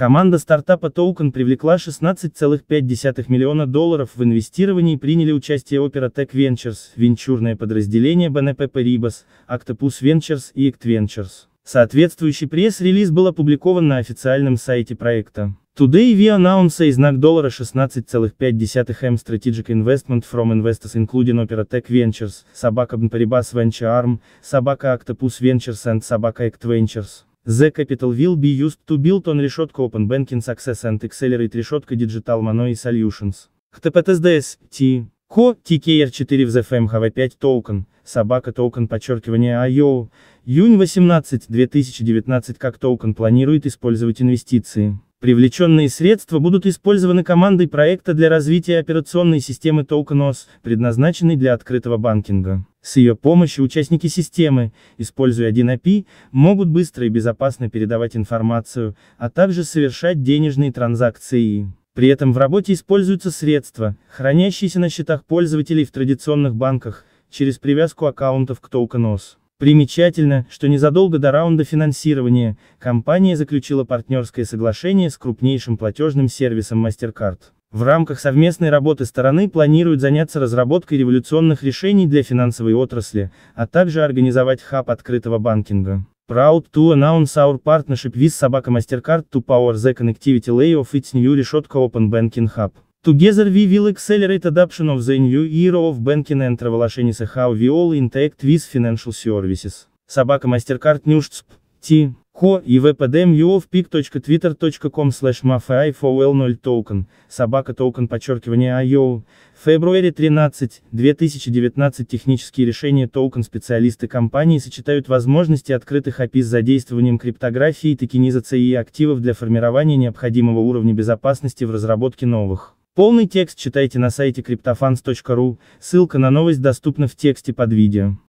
Команда стартапа Token привлекла 16,5 миллиона долларов в инвестировании и приняли участие Opera Tech Ventures, венчурное подразделение BNP Paribas, Octopus Ventures и Act Ventures. Соответствующий пресс-релиз был опубликован на официальном сайте проекта. Today we announce a знак доллара 16,5 м strategic investment from investors including Opera Tech Ventures, собака Paribas Venture Arm, собака Octopus Ventures and собака Act Ventures. The capital will be used to build on решетка Open Banking Success and Accelerate решетка Digital Money Solutions. HTPTSDS, T, CO, TKR4 в ZFM HV5 токен, собака токен подчеркивание IO, июнь 18 2019 как токен планирует использовать инвестиции. Привлеченные средства будут использованы командой проекта для развития операционной системы токенос, предназначенной для открытого банкинга. С ее помощью участники системы, используя 1API, могут быстро и безопасно передавать информацию, а также совершать денежные транзакции. При этом в работе используются средства, хранящиеся на счетах пользователей в традиционных банках, через привязку аккаунтов к токенос. Примечательно, что незадолго до раунда финансирования, компания заключила партнерское соглашение с крупнейшим платежным сервисом MasterCard. В рамках совместной работы стороны планируют заняться разработкой революционных решений для финансовой отрасли, а также организовать хаб открытого банкинга. Proud to announce our partnership with Собака Mastercard to power the connectivity layer of its new решетка Open Banking Hub. Together we will accelerate adoption of the new era of banking and revolutionize how we all interact with financial services. Собака Mastercard News T ко и впдмюо slash mafifowl0 token, собака токен подчеркивание IO, February 13, 2019 технические решения токен специалисты компании сочетают возможности открытых API с задействованием криптографии и токенизации и активов для формирования необходимого уровня безопасности в разработке новых. Полный текст читайте на сайте cryptofans.ru, ссылка на новость доступна в тексте под видео.